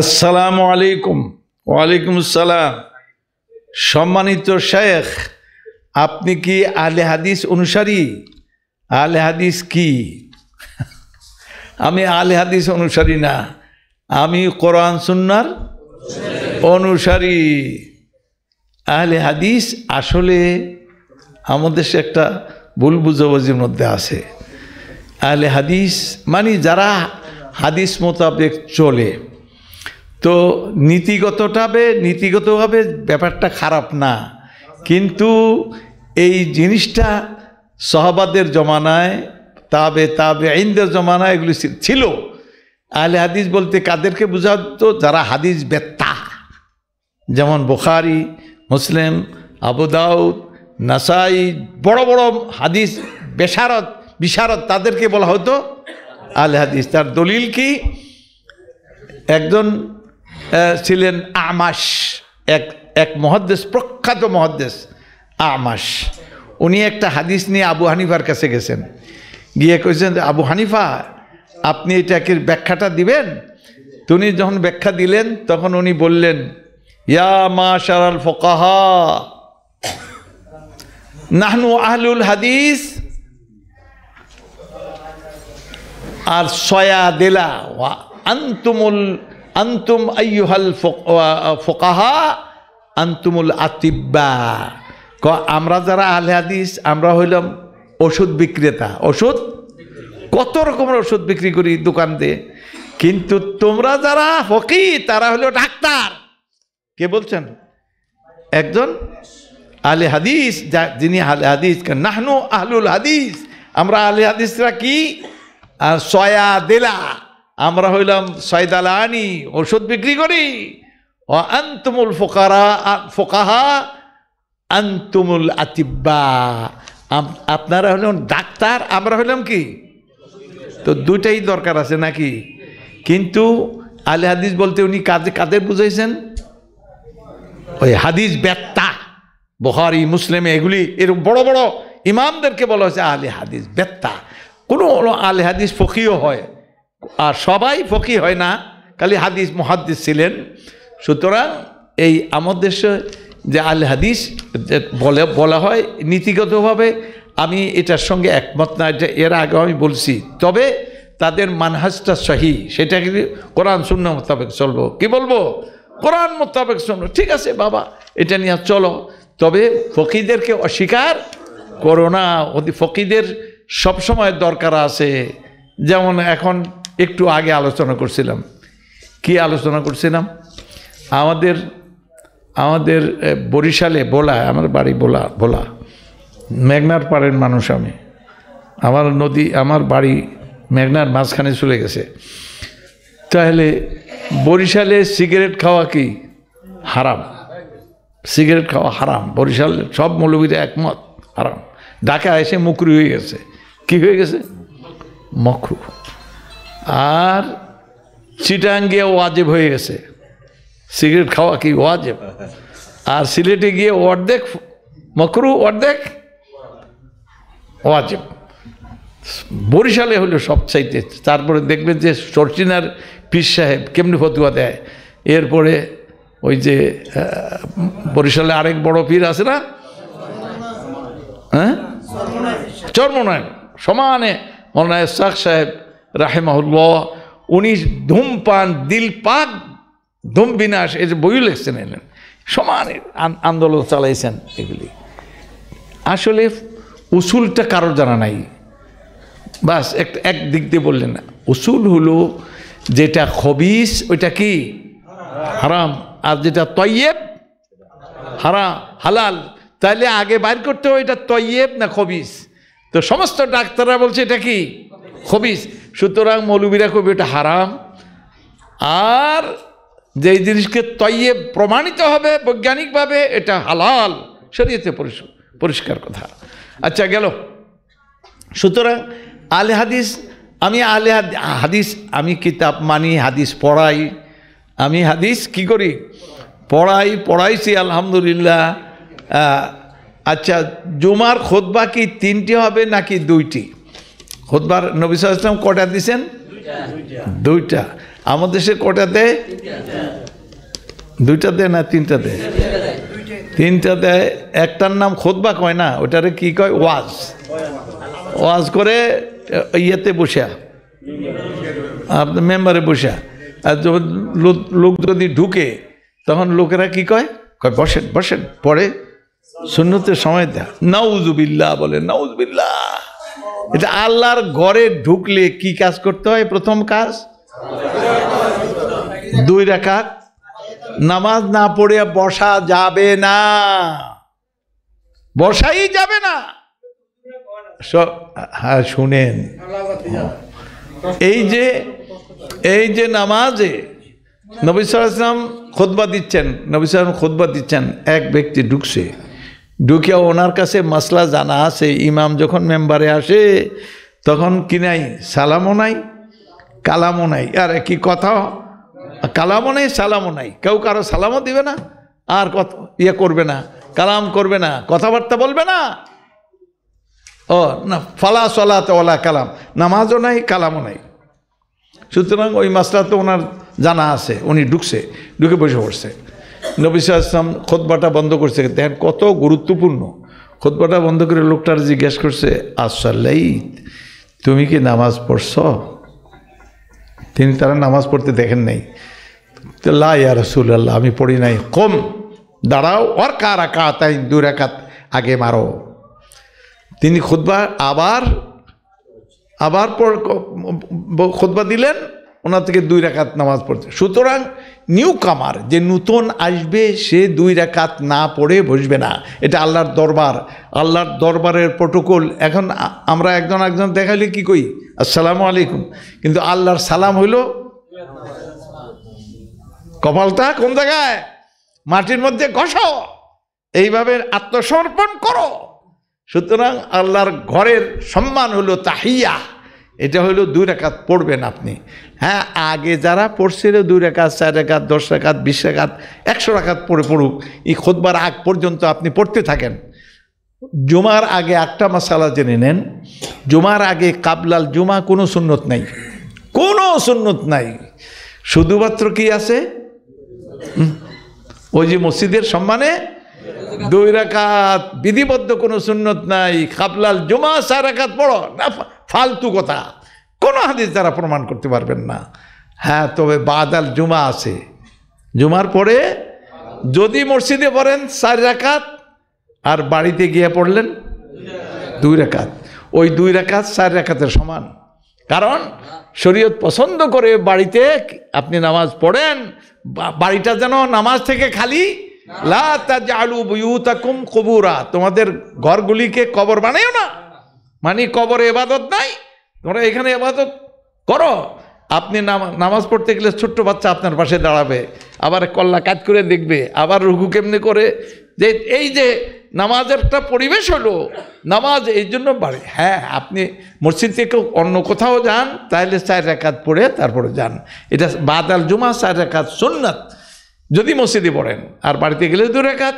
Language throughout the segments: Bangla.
আসসালামু আলাইকুম ওয়ালাইকুম আসসালাম সম্মানিত শেখ আপনি কি আলে হাদিস অনুসারী আলে হাদিস কি আমি আলে হাদিস অনুসারী না আমি কোরআন সুন্নার অনুসারী আহলে হাদিস আসলে আমাদের একটা ভুল বুঝাবুঝির মধ্যে আছে আহলে হাদিস মানে যারা হাদিস মোতাবেক চলে তো নীতিগতভাবে নীতিগতভাবে ব্যাপারটা খারাপ না কিন্তু এই জিনিসটা সহবাদের জমানায় তাবে তাবে আইনদের জমানায় এগুলি ছিল আহলে হাদিস বলতে কাদেরকে বোঝাতো যারা হাদিস বেত্তা যেমন বোখারি মুসলিম আবুদাউদ নাসাই বড় বড় হাদিস বেশারত বিশারত তাদেরকে বলা হতো আলে হাদিস তার দলিল কি একজন ছিলেন আমাস এক এক মহাদ্দেশ প্রখ্যাত মহাদ্দেশ আমাস উনি একটা হাদিস নিয়ে আবু হানিফার কাছে গেছেন গিয়ে কইছেন আবু হানিফা আপনি এটাকে ব্যাখ্যাটা দিবেন তুমি যখন ব্যাখ্যা দিলেন তখন উনি বললেন ইয়া মা সারাল ফকাহা নাহনু আহলুল হাদিস আর সয়া দেলা আন্তুমুল আন্তুম আইহাল ফোকাহা আন্তুমুল আতিব্বা ক আমরা যারা আহলে আমরা হইলাম ওষুধ বিক্রেতা ওষুধ কত রকমের ওষুধ বিক্রি করি দোকান দিয়ে কিন্তু তোমরা যারা ফকি তারা হলো ডাক্তার কে বলছেন একজন আলে হাদিস যা যিনি আলে হাদিস নাহনু আহলুল হাদিস আমরা আলে হাদিসরা কি সয়া দেলা আমরা হইলাম সয়দালা আনি ওষুধ বিক্রি করি ও আন্তমুল ফোকারা ফোকাহা আন্তমুল আতিব্বা আপনারা হলেন ডাক্তার আমরা হইলাম কি তো দুইটাই দরকার আছে নাকি কিন্তু আলে হাদিস বলতে উনি কাদের কাদের বুঝাইছেন ওই হাদিস বেত্তা বহারি মুসলিমে এগুলি এরকম বড় বড় ইমামদেরকে বলা হয়েছে আলে হাদিস বেত্তা কোনো আলে হাদিস ফকিও হয় আর সবাই ফকি হয় না খালি হাদিস মহাদিস ছিলেন সুতরাং এই আমার দেশে যে আল হাদিস বলে বলা হয় নীতিগতভাবে আমি এটার সঙ্গে একমত না এটা এর আগে আমি বলছি তবে তাদের মানহাজটা সহি সেটা কিন্তু কোরআন শূন্য মোতাবেক চলবো কি বলবো কোরআন মোতাবেক শুনবো ঠিক আছে বাবা এটা নিয়ে চলো তবে ফকিদেরকে অস্বীকার করো না ওদের ফকিদের সবসময় দরকার আছে যেমন এখন একটু আগে আলোচনা করছিলাম কি আলোচনা করছিলাম আমাদের আমাদের বরিশালে বোলা আমার বাড়ি বোলা বোলা মেঘনার পাড়ের মানুষ আমি আমার নদী আমার বাড়ি মেঘনার মাঝখানে চলে গেছে তাহলে বরিশালে সিগারেট খাওয়া কি হারাম সিগারেট খাওয়া হারাম বরিশাল সব মৌলবীরা একমত হারাম ডাকা এসে মুকরি হয়ে গেছে কি হয়ে গেছে মকরু আর চিটাং গিয়ে ওয়াজেব হয়ে গেছে সিগারেট খাওয়া কি ওয়াজেব আর সিলেটে গিয়ে অর্ধেক মকরু অর্ধেক ওয়াজেব বরিশালে হলো সবচাইতে তারপরে দেখবেন যে সরচিনার পীর সাহেব কেমনি ফতুয়া দেয় এরপরে ওই যে বরিশালে আরেক বড় পীর আছে না হ্যাঁ চর্মনায়ক সমানে মৌলানা ইসাক সাহেব রাহেমাহুল্লাহ উনি ধূমপান দিল পাক ধূম বিনাশ যে বইও লিখছেন এলেন সমান আন্দোলন চালাইছেন এগুলি আসলে উসুলটা কারোর জানা নাই বাস এক এক দিক দিয়ে বললেন না উসুল হলো যেটা খবিস ওইটা কি হারাম আর যেটা তৈয়েব হারা হালাল তাহলে আগে বাইর করতে হবে এটা তৈয়েব না খবিস তো সমস্ত ডাক্তাররা বলছে এটা কি খবিস সুতরাং মৌলবীরা কবি এটা হারাম আর যেই জিনিসকে তৈয়ে প্রমাণিত হবে বৈজ্ঞানিকভাবে এটা হালাল শরীয়তে পরিষ্কার কথা আচ্ছা গেল সুতরাং আলে হাদিস আমি আলে হাদিস আমি কিতাব মানি হাদিস পড়াই আমি হাদিস কি করি পড়াই পড়াইছি আলহামদুলিল্লাহ আচ্ছা জুমার খোদবা কি তিনটি হবে নাকি দুইটি খোদবার নবী সাল্লাম কটা দিছেন দুইটা আমাদের দেশে দেয় দুইটা দেয় না তিনটা দেয় তিনটা দেয় একটার নাম খোদবা কয় না ওটারে কি কয় ওয়াজ ওয়াজ করে ইয়েতে বসিয়া আপনার মেম্বারে বসিয়া আর লোক যদি ঢুকে তখন লোকেরা কি কয় কয় বসেন বসেন পরে শূন্যতে সময় দেয় নাউজুবিল্লা বলে নাউজবিল্লা এটা আল্লাহর ঘরে ঢুকলে কি কাজ করতে হয় প্রথম কাজ দুই রেখা নামাজ না পড়ে বসা যাবে না বসাই যাবে না হ্যাঁ শুনেন এই যে এই যে নামাজে নবী সালাম খোদবা দিচ্ছেন নবী সালাম খোদবা দিচ্ছেন এক ব্যক্তি ঢুকছে ঢুকিয়া ওনার কাছে মশলা জানা আছে ইমাম যখন মেম্বারে আসে তখন কি নাই সালামও নাই কালামও নাই আর কি কথা কালামও নাই সালামও নাই কেউ কারো সালামও দিবে না আর কত ইয়ে করবে না কালাম করবে না কথাবার্তা বলবে না ও না ফলা সলা ওলা কালাম নামাজও নাই কালামও নাই সুতরাং ওই মাসলা তো ওনার জানা আছে উনি ঢুকছে ঢুকে বসে পড়ছে নবী আসলাম খোদবাটা বন্ধ করছে দেখেন কত গুরুত্বপূর্ণ খোদবাটা বন্ধ করে লোকটার জিজ্ঞেস করছে আসাল্লাই তুমি কি নামাজ পড়ছ তিনি তারা নামাজ পড়তে দেখেন নাই লা ইয়া রসুল্লাহ আমি পড়ি নাই কম দাঁড়াও আর কার একা তাই দু রেখাত আগে মারো তিনি খুদবা আবার আবার পর খুদবা দিলেন ওনার থেকে দুই রাকাত নামাজ পড়তে সুতরাং নিউ কামার যে নূতন আসবে সে দুই রাকাত না পড়ে বসবে না এটা আল্লাহর দরবার আল্লাহর দরবারের প্রোটোকল এখন আমরা একজন একজন দেখাইলে কি কই আসসালামু আলাইকুম কিন্তু আল্লাহর সালাম হইল কপালটা কোন জায়গায় মাটির মধ্যে ঘষো এইভাবে আত্মসমর্পণ করো সুতরাং আল্লাহর ঘরের সম্মান হলো তাহিয়া এটা হলো দুই রেখাত পড়বেন আপনি হ্যাঁ আগে যারা পড়ছিল দুই রেখাত চার রেখাত দশ রেখাত বিশ রেখাত একশো রেখাত পড়ে পড়ুক এই খোদবার আগ পর্যন্ত আপনি পড়তে থাকেন জুমার আগে একটা মশালা জেনে নেন জুমার আগে কাবলাল জুমা কোনো সুন্নত নাই কোনো সুন্নত নাই শুধুমাত্র কি আছে ওই যে মসজিদের সম্মানে দুই রেখাত বিধিবদ্ধ কোনো সুন্নত নাই কাবলাল জুমা চার রেখাত পড়ো না ফালতু কথা কোনো হাদিস দ্বারা প্রমাণ করতে পারবেন না হ্যাঁ তবে বাদাল জুমা আছে জুমার পরে যদি মসজিদে পড়েন চার রাকাত আর বাড়িতে গিয়ে পড়লেন দুই রাকাত ওই দুই রাকাত চার রাকাতের সমান কারণ শরীয়ত পছন্দ করে বাড়িতে আপনি নামাজ পড়েন বাড়িটা যেন নামাজ থেকে খালি লা তা আলু কুম কবুরা তোমাদের ঘরগুলিকে কবর বানাইও না মানে কবরে এবাদত নাই তোমরা এখানে এবাদত করো আপনি নামাজ পড়তে গেলে ছোট্ট বাচ্চা আপনার পাশে দাঁড়াবে আবার কল্লা কাজ করে দেখবে আবার রুঘু কেমনি করে যে এই যে নামাজের একটা পরিবেশ হলো নামাজ এই জন্য বাড়ে হ্যাঁ আপনি মসজিদ থেকে অন্য কোথাও যান তাহলে চার একাত পড়ে তারপরে যান এটা বাদাল জুমা চার একাত সুন্নাত যদি মসজিদে পড়েন আর বাড়িতে গেলে দু রেখাত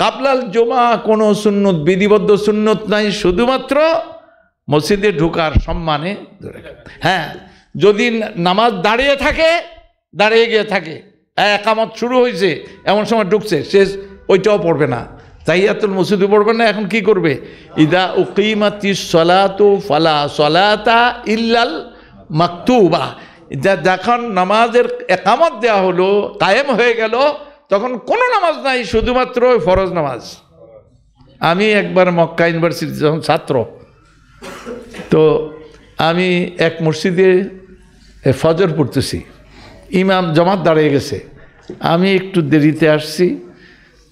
কাবলাল জমা কোনো সুন্নত বিধিবদ্ধ সুন্নত নাই শুধুমাত্র মসজিদে ঢুকার সম্মানে হ্যাঁ যদি নামাজ দাঁড়িয়ে থাকে দাঁড়িয়ে গিয়ে থাকে হ্যাঁ, একামত শুরু হয়েছে এমন সময় ঢুকছে সে ওইটাও পড়বে না তাই তাইয়াতুল মসজিদে পড়বে না এখন কি করবে ইদা উকিমাতি সলাতু ফালা সলাতা ইল্লাল মাকতুবা যা যখন নামাজের একামত দেওয়া হলো কায়েম হয়ে গেল তখন কোনো নামাজ নাই শুধুমাত্র ফরজ নামাজ আমি একবার মক্কা ইউনিভার্সিটি যখন ছাত্র তো আমি এক মসজিদে ফজর পড়তেছি ইমাম জমাত দাঁড়িয়ে গেছে আমি একটু দেরিতে আসছি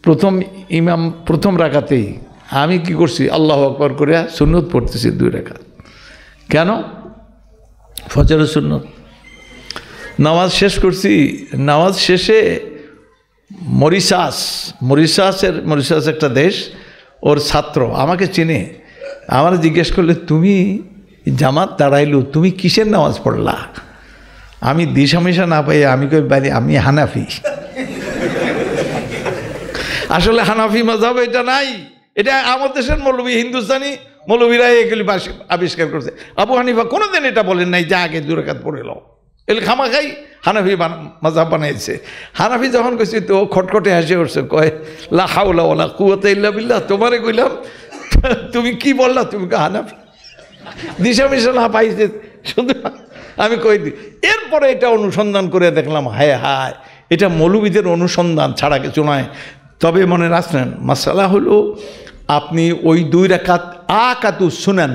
প্রথম ইমাম প্রথম রাখাতেই আমি কি করছি আল্লাহ আকবর করে সুন্নত পড়তেছি দুই রেখা কেন ফজর সুন্নত নামাজ শেষ করছি নামাজ শেষে মরিশাস মরিশাসের মরিশাস একটা দেশ ওর ছাত্র আমাকে চিনে আমার জিজ্ঞেস করলে তুমি জামাত দাঁড়াইলু তুমি কিসের নামাজ পড়লা আমি দিশামিশা না পাই আমি কই বাড়ি আমি হানাফি আসলে হানাফি মজাব এটা নাই এটা আমার দেশের মৌলবি হিন্দুস্তানি মৌলবীরা এগুলি আবিষ্কার করছে আবু হানিফা কোনোদিন এটা বলেন নাই যা আগে দুরাকাত পড়ে লো এগুলি খামাখাই হানাফি মজাব বানাইছে হানাফি যখন কইছি তো খটখটে হাসি উঠছে কয় লা হাউলা ওলা কুয়াতে ইল্লা বিল্লা তোমারে কইলাম তুমি কি বললা তুমি কে হানাফি দিশা মিশা শুধু আমি কই দিই এরপরে এটা অনুসন্ধান করে দেখলাম হায় হায় এটা মৌলবীদের অনুসন্ধান ছাড়া কিছু নয় তবে মনে রাখলেন মাসালা হলো আপনি ওই দুই রেখাত আকাতু শুনেন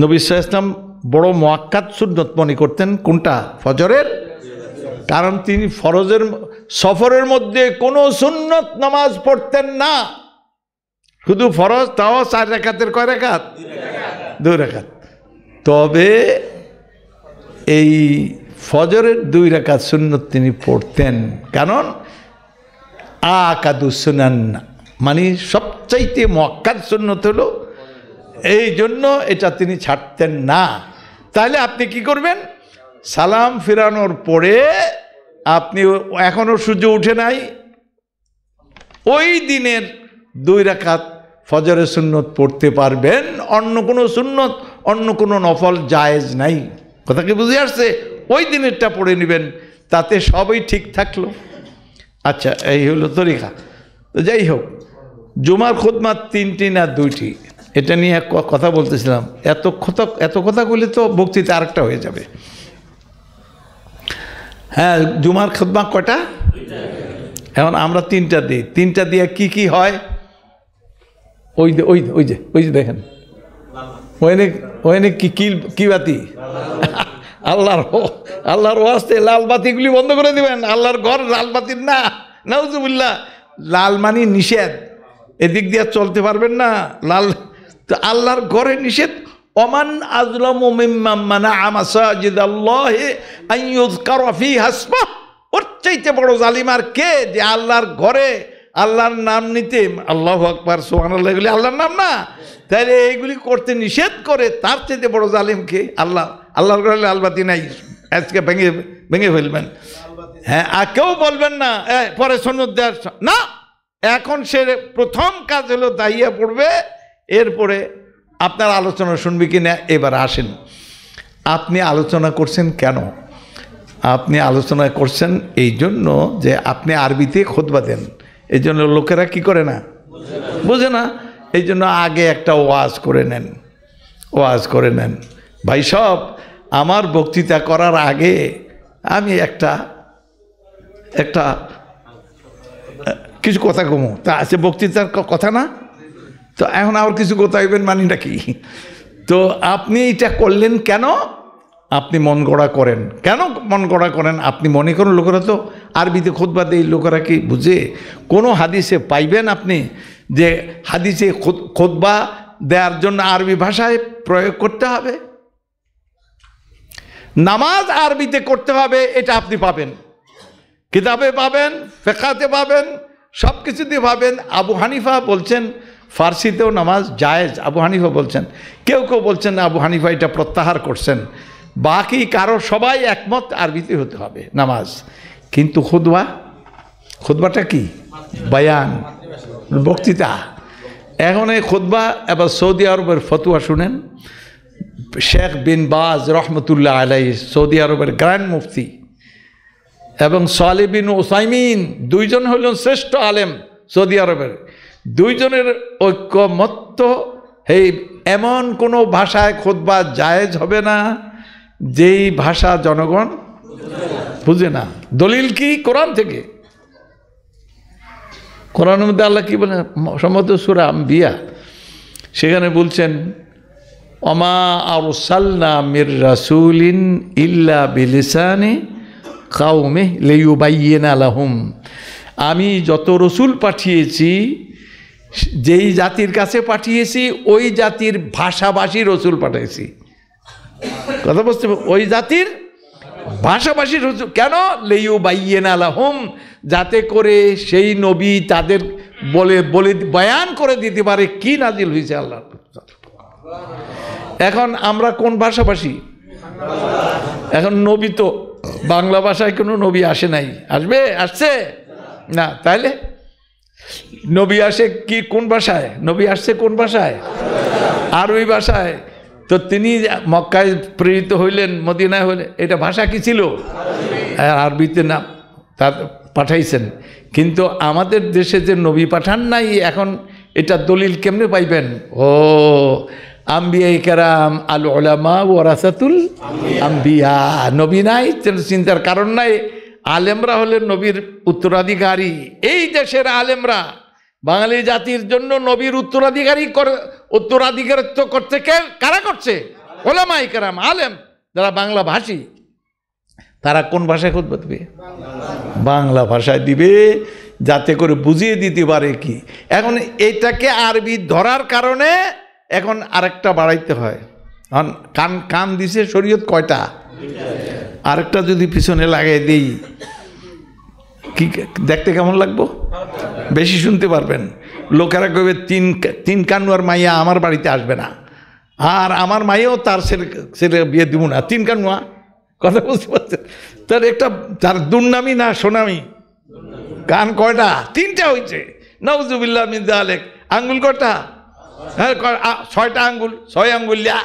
নবী ইসলাম বড় মোয়াক্কাত সুন্নত মনে করতেন কোনটা ফজরের কারণ তিনি ফরজের সফরের মধ্যে কোনো সুন্নত নামাজ পড়তেন না শুধু ফরজ তাও চার রেখাতের কয় রেখাত দুই রেখাত তবে এই ফজরের দুই রেখাত সুন্নত তিনি পড়তেন কারণ আকাদু সুনান মানে সবচাইতে মক্কার সুন্নত হলো এই জন্য এটা তিনি ছাড়তেন না তাহলে আপনি কি করবেন সালাম ফিরানোর পরে আপনি এখনও সূর্য উঠে নাই ওই দিনের দুই রেখাত ফজরের সুন্নত পড়তে পারবেন অন্য কোনো সুন্নত অন্য কোনো নফল জায়েজ নাই কথা কি বুঝে আসছে ওই দিনেরটা পড়ে নেবেন তাতে সবই ঠিক থাকলো আচ্ছা এই হলো তরিকা তো যাই হোক জুমার খুদমার তিনটি না দুইটি এটা নিয়ে কথা বলতেছিলাম এত কথা এত কথা বলে তো বক্তৃতা আরেকটা হয়ে যাবে হ্যাঁ জুমার খুদমা কটা এখন আমরা তিনটা দিই তিনটা দিয়ে কি কি হয় ওই যে ওই ওই যে ওই যে দেখেন ওয়েনে ওয়েনে কি কি বাতি আল্লাহর আল্লাহর ওয়াস্তে লাল বাতিগুলি বন্ধ করে দিবেন আল্লাহর ঘর লাল বাতির না নাউজুবুল্লাহ লাল মানি নিষেধ এদিক দিয়ে চলতে পারবেন না লাল তো আল্লাহর ঘরে নিষেধ অমান আজলাম মানা আমাসাজিদ আল্লাহে আইয়ুজ কারফি হাসমা ওর চাইতে বড় জালিমার কে যে আল্লাহর ঘরে আল্লাহর নাম নিতে আল্লাহ আকবর সোহানাল্লাহ এগুলি আল্লাহর নাম না তাহলে এইগুলি করতে নিষেধ করে তার চেয়ে বড় জালিমকে আল্লাহ আল্লাহর ঘরে আলবাতি নাই আজকে ভেঙে ভেঙে ফেলবেন হ্যাঁ আর কেউ বলবেন না পরে সন্ন্যদার না এখন সে প্রথম কাজ হলো দাইয়া পড়বে এরপরে আপনার আলোচনা শুনবে কি না এবার আসেন আপনি আলোচনা করছেন কেন আপনি আলোচনা করছেন এই জন্য যে আপনি আরবিতে খোদবা দেন এই জন্য লোকেরা কি করে না বোঝে না এই জন্য আগে একটা ওয়াজ করে নেন ওয়াজ করে নেন ভাই সব আমার বক্তৃতা করার আগে আমি একটা একটা কিছু কথা কমো তা আছে বক্তৃতার কথা না তো এখন আর কিছু কথা হইবেন মানি কি তো আপনি এটা করলেন কেন আপনি মন গড়া করেন কেন মন গড়া করেন আপনি মনে করেন লোকেরা তো আরবিতে খোদবা এই লোকেরা কি বুঝে কোনো হাদিসে পাইবেন আপনি যে হাদিসে খোদবা দেওয়ার জন্য আরবি ভাষায় প্রয়োগ করতে হবে নামাজ আরবিতে করতে হবে এটা আপনি পাবেন কিতাবে পাবেন ফেকাতে পাবেন সব কিছুতে পাবেন আবু হানিফা বলছেন ফার্সিতেও নামাজ জায়েজ আবু হানিফা বলছেন কেউ কেউ বলছেন আবু হানিফা এটা প্রত্যাহার করছেন বাকি কারো সবাই একমত আরবিতে হতে হবে নামাজ কিন্তু খুদবা খুদবাটা কি বায়ান বক্তৃতা এখন এই খুদবা এবার সৌদি আরবের ফতুয়া শুনেন শেখ বিন বাজ রহমতুল্লাহ আলাই সৌদি আরবের গ্র্যান্ড মুফতি এবং সোয়ালি বিন ওসাইমিন দুইজন হলেন শ্রেষ্ঠ আলেম সৌদি আরবের দুইজনের ঐক্যমত্য এই এমন কোনো ভাষায় খোদবা জায়েজ হবে না যেই ভাষা জনগণ বুঝে না দলিল কি কোরআন থেকে কোরআন মধ্যে আল্লাহ কী বলে সম্মত সুরাম বিয়া সেখানে বলছেন অমা আর সাল্লা মির রাসুলিন ইল্লা বিলিসানি কাউমে লেইবাইয়েন আলাহুম আমি যত রসুল পাঠিয়েছি যেই জাতির কাছে পাঠিয়েছি ওই জাতির ভাষাভাষী রসুল পাঠিয়েছি কথা বুঝতে ওই জাতির ভাষাভাষী রুজু কেন লেইউ বাইয়েন আলাহম যাতে করে সেই নবী তাদের বলে বলে বয়ান করে দিতে পারে কি নাজিল হয়েছে আল্লাহ এখন আমরা কোন ভাষাভাষী এখন নবী তো বাংলা ভাষায় কোনো নবী আসে নাই আসবে আসছে না তাইলে নবী আসে কি কোন ভাষায় নবী আসছে কোন ভাষায় আর ওই ভাষায় তো তিনি মক্কায় প্রেরিত হইলেন মদিনায় হইলেন এটা ভাষা কি ছিল আরবিতে না তার পাঠাইছেন কিন্তু আমাদের দেশে যে নবী পাঠান নাই এখন এটা দলিল কেমনে পাইবেন ও আম্বিয়াই কেরাম আল ওলামা রাসাতুল আম্বিয়া নবী নাই চিন্তার কারণ নাই আলেমরা হলেন নবীর উত্তরাধিকারী এই দেশের আলেমরা বাঙালি জাতির জন্য নবীর উত্তরাধিকারী উত্তরাধিকারিত্ব করছে কে কারা করছে ওলামাই কারাম আলেম যারা বাংলা ভাষী তারা কোন ভাষায় খুঁজবে দেবে বাংলা ভাষায় দিবে যাতে করে বুঝিয়ে দিতে পারে কি এখন এটাকে আরবি ধরার কারণে এখন আরেকটা বাড়াইতে হয় কান কান দিছে শরীয়ত কয়টা আরেকটা যদি পিছনে লাগাই দিই কি দেখতে কেমন লাগবো বেশি শুনতে পারবেন লোকেরা কবে তিন তিন কান্নুয়ার মাইয়া আমার বাড়িতে আসবে না আর আমার মাইয়াও তার ছেলে ছেলে বিয়ে দিব না তিন কান্নুয়া কথা বুঝতে পারছেন তার একটা তার দুর্নামি না সোনামি কান কয়টা তিনটা হয়েছে নবজুবিল্লা মির্জা আলেক আঙ্গুল কটা হ্যাঁ ছয়টা আঙ্গুল ছয় আঙ্গুলিয়া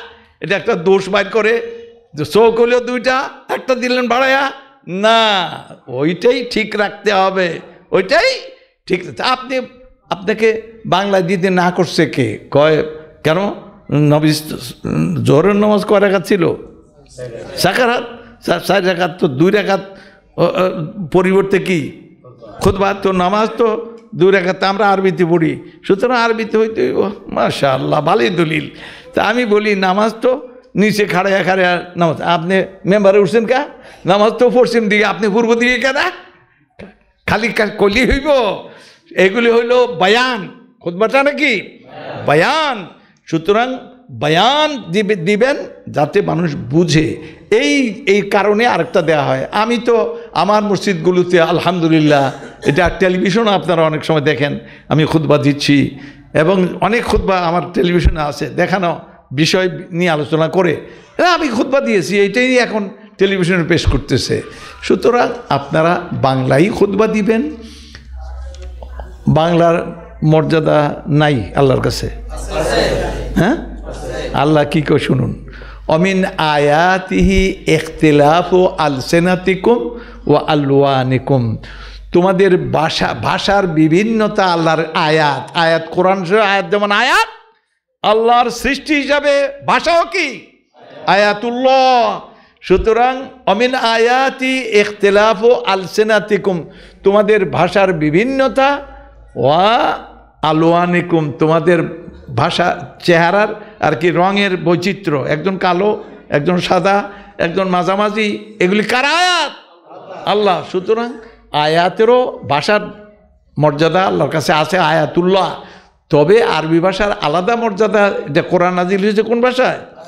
এটা একটা দোষ বাইর করে চোখ হলেও দুইটা একটা দিলেন বাড়াইয়া না ওইটাই ঠিক রাখতে হবে ওইটাই ঠিক আপনি আপনাকে বাংলায় দিতে না করছে কে কয় কেন নবী জোহরের নামাজ কয় রাখাত ছিল সাকার হাত চার রেখাত তো দুই রেখাত পরিবর্তে কি খুদবা তো নামাজ তো দুই রেখাতে আমরা আরবিতে পড়ি সুতরাং আরবিতে হইতে মাশা আল্লাহ ভালোই দলিল তা আমি বলি নামাজ তো নিচে খাড়ে এক খাড়াইয়া নামাজ আপনি মেম্বারে উঠছেন কা নামাজ তো পশ্চিম দিকে আপনি পূর্ব দিকে কেনা খালি কলি হইব এগুলি হইল বায়ান খুদবাটা নাকি বায়ান সুতরাং বায়ান দিবেন যাতে মানুষ বুঝে এই এই কারণে আরেকটা দেয়া হয় আমি তো আমার মসজিদগুলোতে আলহামদুলিল্লাহ এটা টেলিভিশনও আপনারা অনেক সময় দেখেন আমি খুদ্া দিচ্ছি এবং অনেক খুদ্া আমার টেলিভিশনে আছে দেখানো বিষয় নিয়ে আলোচনা করে হ্যাঁ আমি খুদ্া দিয়েছি এইটাই এখন টেলিভিশনে পেশ করতেছে সুতরাং আপনারা বাংলায় খুদ্া দিবেন বাংলার মর্যাদা নাই আল্লাহর কাছে হ্যাঁ আল্লাহ কী কেউ শুনুন অমিন আয়াতিহি এখতলাফ ও আলসেনাতিকুম ও আল্লুয়ানিকুম তোমাদের ভাষা ভাষার বিভিন্নতা আল্লাহর আয়াত আয়াত কোরআন আয়াত যেমন আয়াত আল্লাহর সৃষ্টি হিসাবে ভাষাও কি আয়াতুল্লাহ সুতরাং অমিন আয়াতি এখতলাফ ও আলসেনাতিকুম তোমাদের ভাষার বিভিন্নতা ওয়া আলোয়ানিকুম তোমাদের ভাষা চেহারার আর কি রঙের বৈচিত্র্য একজন কালো একজন সাদা একজন মাঝামাঝি এগুলি কার আয়াত আল্লাহ সুতরাং আয়াতেরও ভাষার মর্যাদা আল্লাহর কাছে আছে আয়াতুল্লাহ তবে আরবি ভাষার আলাদা মর্যাদা এটা কোরআন আজিল হয়েছে কোন ভাষায়